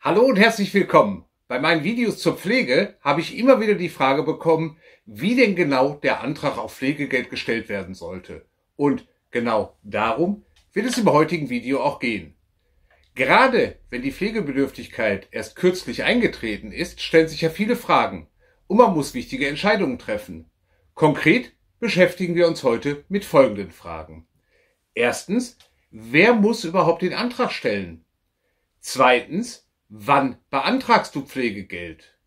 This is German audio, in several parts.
Hallo und herzlich willkommen. Bei meinen Videos zur Pflege habe ich immer wieder die Frage bekommen, wie denn genau der Antrag auf Pflegegeld gestellt werden sollte. Und genau darum wird es im heutigen Video auch gehen. Gerade wenn die Pflegebedürftigkeit erst kürzlich eingetreten ist, stellen sich ja viele Fragen und man muss wichtige Entscheidungen treffen. Konkret beschäftigen wir uns heute mit folgenden Fragen. Erstens, wer muss überhaupt den Antrag stellen? Zweitens, Wann beantragst du Pflegegeld?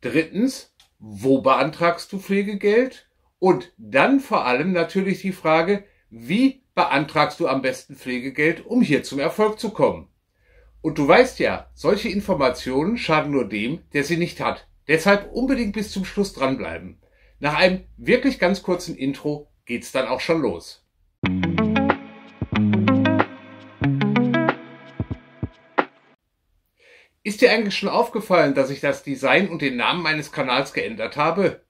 Drittens, wo beantragst du Pflegegeld? Und dann vor allem natürlich die Frage, wie beantragst du am besten Pflegegeld, um hier zum Erfolg zu kommen? Und du weißt ja, solche Informationen schaden nur dem, der sie nicht hat. Deshalb unbedingt bis zum Schluss dranbleiben. Nach einem wirklich ganz kurzen Intro geht's dann auch schon los. Ist dir eigentlich schon aufgefallen, dass ich das Design und den Namen meines Kanals geändert habe?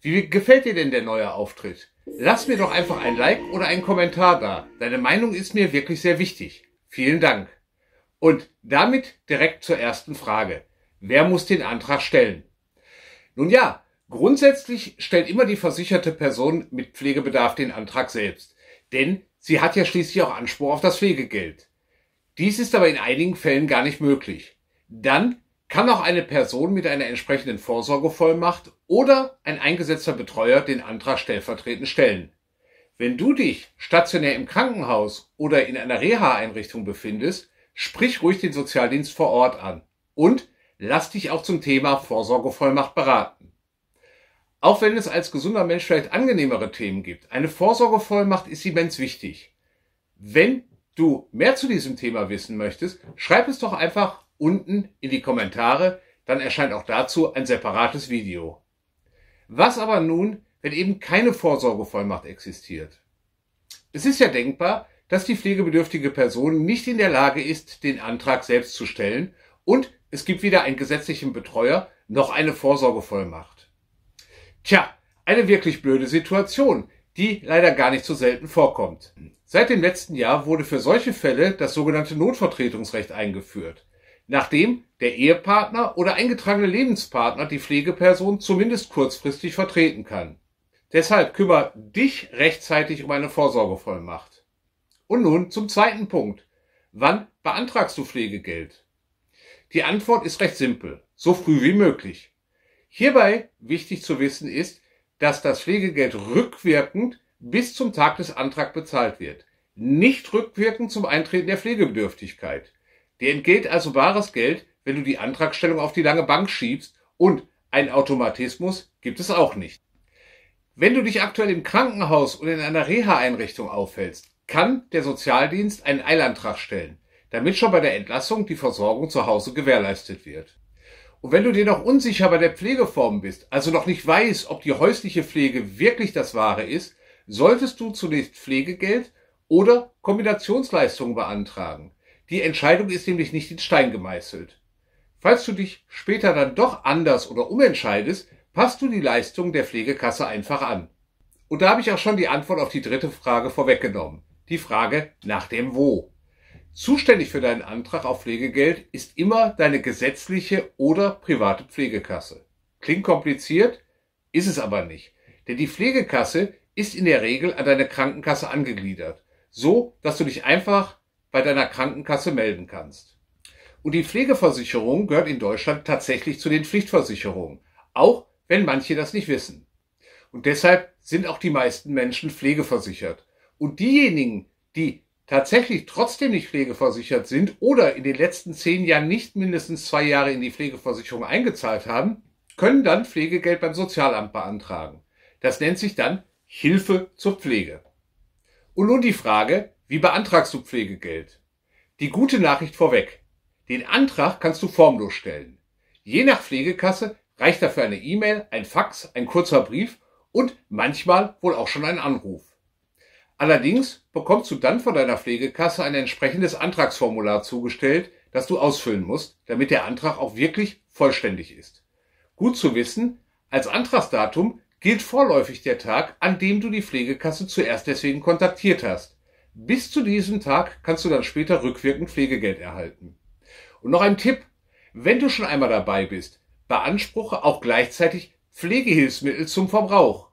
Wie gefällt dir denn der neue Auftritt? Lass mir doch einfach ein Like oder einen Kommentar da. Deine Meinung ist mir wirklich sehr wichtig. Vielen Dank. Und damit direkt zur ersten Frage. Wer muss den Antrag stellen? Nun ja, grundsätzlich stellt immer die versicherte Person mit Pflegebedarf den Antrag selbst. Denn sie hat ja schließlich auch Anspruch auf das Pflegegeld. Dies ist aber in einigen Fällen gar nicht möglich dann kann auch eine Person mit einer entsprechenden Vorsorgevollmacht oder ein eingesetzter Betreuer den Antrag stellvertretend stellen. Wenn du dich stationär im Krankenhaus oder in einer Reha-Einrichtung befindest, sprich ruhig den Sozialdienst vor Ort an und lass dich auch zum Thema Vorsorgevollmacht beraten. Auch wenn es als gesunder Mensch vielleicht angenehmere Themen gibt, eine Vorsorgevollmacht ist immens wichtig. Wenn du mehr zu diesem Thema wissen möchtest, schreib es doch einfach unten in die Kommentare, dann erscheint auch dazu ein separates Video. Was aber nun, wenn eben keine Vorsorgevollmacht existiert? Es ist ja denkbar, dass die pflegebedürftige Person nicht in der Lage ist, den Antrag selbst zu stellen und es gibt weder einen gesetzlichen Betreuer noch eine Vorsorgevollmacht. Tja, eine wirklich blöde Situation, die leider gar nicht so selten vorkommt. Seit dem letzten Jahr wurde für solche Fälle das sogenannte Notvertretungsrecht eingeführt nachdem der Ehepartner oder eingetragene Lebenspartner die Pflegeperson zumindest kurzfristig vertreten kann. Deshalb kümmere dich rechtzeitig um eine Vorsorgevollmacht. Und nun zum zweiten Punkt. Wann beantragst du Pflegegeld? Die Antwort ist recht simpel. So früh wie möglich. Hierbei wichtig zu wissen ist, dass das Pflegegeld rückwirkend bis zum Tag des Antrags bezahlt wird. Nicht rückwirkend zum Eintreten der Pflegebedürftigkeit. Dir entgeht also bares Geld, wenn du die Antragstellung auf die lange Bank schiebst und einen Automatismus gibt es auch nicht. Wenn du dich aktuell im Krankenhaus oder in einer Reha-Einrichtung aufhältst, kann der Sozialdienst einen Eilantrag stellen, damit schon bei der Entlassung die Versorgung zu Hause gewährleistet wird. Und wenn du dir noch unsicher bei der Pflegeform bist, also noch nicht weißt, ob die häusliche Pflege wirklich das Wahre ist, solltest du zunächst Pflegegeld oder Kombinationsleistungen beantragen. Die Entscheidung ist nämlich nicht in Stein gemeißelt. Falls du dich später dann doch anders oder umentscheidest, passt du die Leistung der Pflegekasse einfach an. Und da habe ich auch schon die Antwort auf die dritte Frage vorweggenommen. Die Frage nach dem Wo. Zuständig für deinen Antrag auf Pflegegeld ist immer deine gesetzliche oder private Pflegekasse. Klingt kompliziert, ist es aber nicht. Denn die Pflegekasse ist in der Regel an deine Krankenkasse angegliedert. So, dass du dich einfach bei deiner Krankenkasse melden kannst. Und die Pflegeversicherung gehört in Deutschland tatsächlich zu den Pflichtversicherungen, auch wenn manche das nicht wissen. Und deshalb sind auch die meisten Menschen pflegeversichert. Und diejenigen, die tatsächlich trotzdem nicht pflegeversichert sind oder in den letzten zehn Jahren nicht mindestens zwei Jahre in die Pflegeversicherung eingezahlt haben, können dann Pflegegeld beim Sozialamt beantragen. Das nennt sich dann Hilfe zur Pflege. Und nun die Frage, wie beantragst du Pflegegeld? Die gute Nachricht vorweg. Den Antrag kannst du formlos stellen. Je nach Pflegekasse reicht dafür eine E-Mail, ein Fax, ein kurzer Brief und manchmal wohl auch schon ein Anruf. Allerdings bekommst du dann von deiner Pflegekasse ein entsprechendes Antragsformular zugestellt, das du ausfüllen musst, damit der Antrag auch wirklich vollständig ist. Gut zu wissen, als Antragsdatum gilt vorläufig der Tag, an dem du die Pflegekasse zuerst deswegen kontaktiert hast. Bis zu diesem Tag kannst du dann später rückwirkend Pflegegeld erhalten. Und noch ein Tipp. Wenn du schon einmal dabei bist, beanspruche auch gleichzeitig Pflegehilfsmittel zum Verbrauch.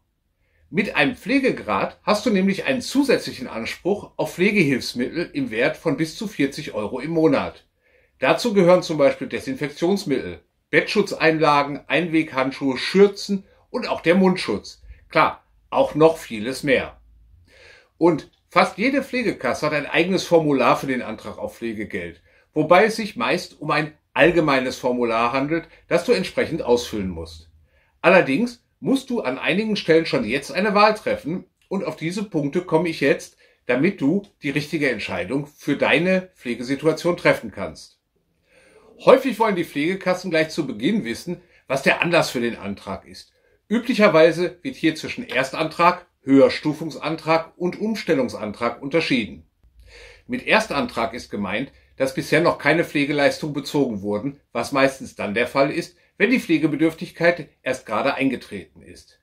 Mit einem Pflegegrad hast du nämlich einen zusätzlichen Anspruch auf Pflegehilfsmittel im Wert von bis zu 40 Euro im Monat. Dazu gehören zum Beispiel Desinfektionsmittel, Bettschutzeinlagen, Einweghandschuhe, Schürzen und auch der Mundschutz. Klar, auch noch vieles mehr. Und Fast jede Pflegekasse hat ein eigenes Formular für den Antrag auf Pflegegeld, wobei es sich meist um ein allgemeines Formular handelt, das du entsprechend ausfüllen musst. Allerdings musst du an einigen Stellen schon jetzt eine Wahl treffen und auf diese Punkte komme ich jetzt, damit du die richtige Entscheidung für deine Pflegesituation treffen kannst. Häufig wollen die Pflegekassen gleich zu Beginn wissen, was der Anlass für den Antrag ist. Üblicherweise wird hier zwischen Erstantrag Höherstufungsantrag und Umstellungsantrag unterschieden. Mit Erstantrag ist gemeint, dass bisher noch keine Pflegeleistungen bezogen wurden, was meistens dann der Fall ist, wenn die Pflegebedürftigkeit erst gerade eingetreten ist.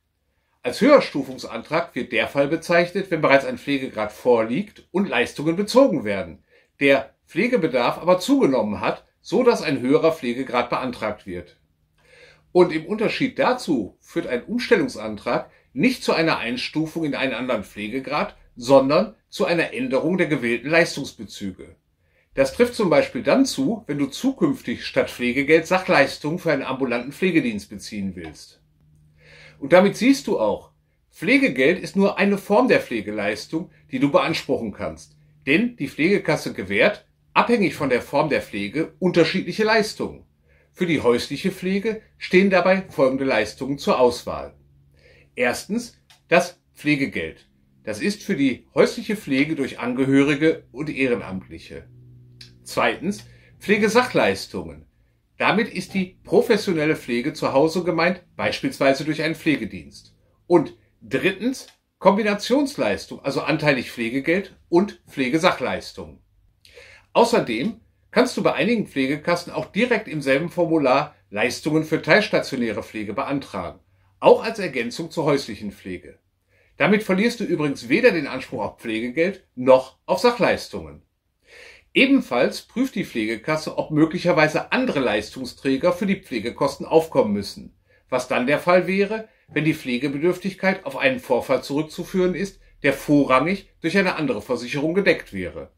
Als Höherstufungsantrag wird der Fall bezeichnet, wenn bereits ein Pflegegrad vorliegt und Leistungen bezogen werden, der Pflegebedarf aber zugenommen hat, so dass ein höherer Pflegegrad beantragt wird. Und im Unterschied dazu führt ein Umstellungsantrag nicht zu einer Einstufung in einen anderen Pflegegrad, sondern zu einer Änderung der gewählten Leistungsbezüge. Das trifft zum Beispiel dann zu, wenn du zukünftig statt Pflegegeld Sachleistungen für einen ambulanten Pflegedienst beziehen willst. Und damit siehst du auch, Pflegegeld ist nur eine Form der Pflegeleistung, die du beanspruchen kannst, denn die Pflegekasse gewährt, abhängig von der Form der Pflege, unterschiedliche Leistungen. Für die häusliche Pflege stehen dabei folgende Leistungen zur Auswahl. Erstens das Pflegegeld. Das ist für die häusliche Pflege durch Angehörige und Ehrenamtliche. Zweitens Pflegesachleistungen. Damit ist die professionelle Pflege zu Hause gemeint, beispielsweise durch einen Pflegedienst. Und drittens Kombinationsleistung, also anteilig Pflegegeld und Pflegesachleistung. Außerdem kannst du bei einigen Pflegekassen auch direkt im selben Formular Leistungen für teilstationäre Pflege beantragen auch als Ergänzung zur häuslichen Pflege. Damit verlierst du übrigens weder den Anspruch auf Pflegegeld noch auf Sachleistungen. Ebenfalls prüft die Pflegekasse, ob möglicherweise andere Leistungsträger für die Pflegekosten aufkommen müssen, was dann der Fall wäre, wenn die Pflegebedürftigkeit auf einen Vorfall zurückzuführen ist, der vorrangig durch eine andere Versicherung gedeckt wäre.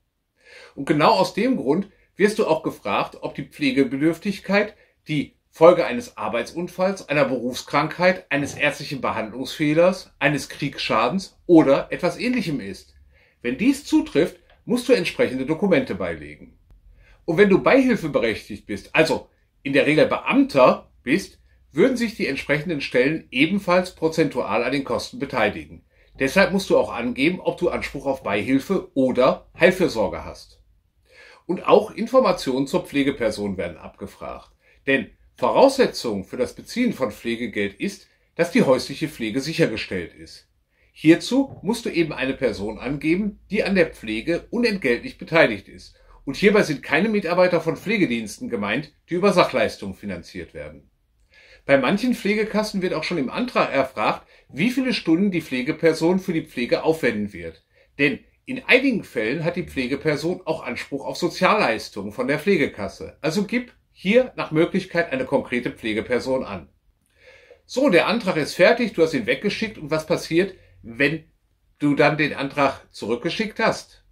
Und genau aus dem Grund wirst du auch gefragt, ob die Pflegebedürftigkeit, die Folge eines Arbeitsunfalls, einer Berufskrankheit, eines ärztlichen Behandlungsfehlers, eines Kriegsschadens oder etwas ähnlichem ist. Wenn dies zutrifft, musst du entsprechende Dokumente beilegen. Und wenn du beihilfeberechtigt bist, also in der Regel Beamter bist, würden sich die entsprechenden Stellen ebenfalls prozentual an den Kosten beteiligen. Deshalb musst du auch angeben, ob du Anspruch auf Beihilfe oder Heilfürsorge hast. Und auch Informationen zur Pflegeperson werden abgefragt. Denn Voraussetzung für das Beziehen von Pflegegeld ist, dass die häusliche Pflege sichergestellt ist. Hierzu musst du eben eine Person angeben, die an der Pflege unentgeltlich beteiligt ist. Und hierbei sind keine Mitarbeiter von Pflegediensten gemeint, die über Sachleistungen finanziert werden. Bei manchen Pflegekassen wird auch schon im Antrag erfragt, wie viele Stunden die Pflegeperson für die Pflege aufwenden wird. Denn in einigen Fällen hat die Pflegeperson auch Anspruch auf Sozialleistungen von der Pflegekasse. Also gib hier nach Möglichkeit eine konkrete Pflegeperson an. So, der Antrag ist fertig, du hast ihn weggeschickt und was passiert, wenn du dann den Antrag zurückgeschickt hast?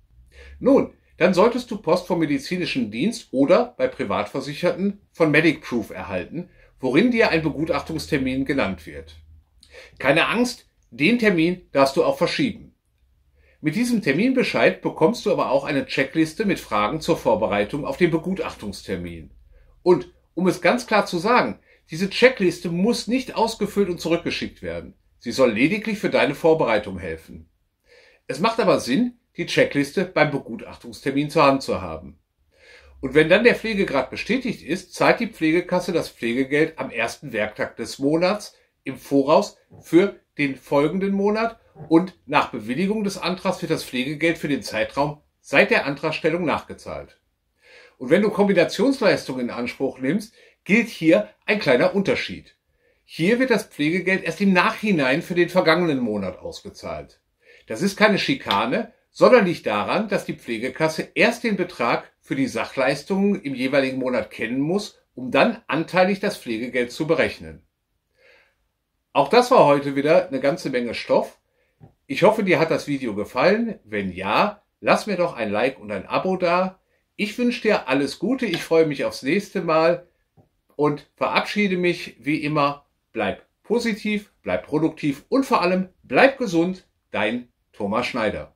Nun, dann solltest du Post vom medizinischen Dienst oder bei Privatversicherten von MedicProof erhalten, worin dir ein Begutachtungstermin genannt wird. Keine Angst, den Termin darfst du auch verschieben. Mit diesem Terminbescheid bekommst du aber auch eine Checkliste mit Fragen zur Vorbereitung auf den Begutachtungstermin. Und um es ganz klar zu sagen, diese Checkliste muss nicht ausgefüllt und zurückgeschickt werden. Sie soll lediglich für deine Vorbereitung helfen. Es macht aber Sinn, die Checkliste beim Begutachtungstermin zur Hand zu haben. Und wenn dann der Pflegegrad bestätigt ist, zahlt die Pflegekasse das Pflegegeld am ersten Werktag des Monats im Voraus für den folgenden Monat und nach Bewilligung des Antrags wird das Pflegegeld für den Zeitraum seit der Antragstellung nachgezahlt. Und wenn du Kombinationsleistung in Anspruch nimmst, gilt hier ein kleiner Unterschied. Hier wird das Pflegegeld erst im Nachhinein für den vergangenen Monat ausgezahlt. Das ist keine Schikane, sondern liegt daran, dass die Pflegekasse erst den Betrag für die Sachleistungen im jeweiligen Monat kennen muss, um dann anteilig das Pflegegeld zu berechnen. Auch das war heute wieder eine ganze Menge Stoff. Ich hoffe, dir hat das Video gefallen. Wenn ja, lass mir doch ein Like und ein Abo da. Ich wünsche dir alles Gute, ich freue mich aufs nächste Mal und verabschiede mich wie immer. Bleib positiv, bleib produktiv und vor allem bleib gesund, dein Thomas Schneider.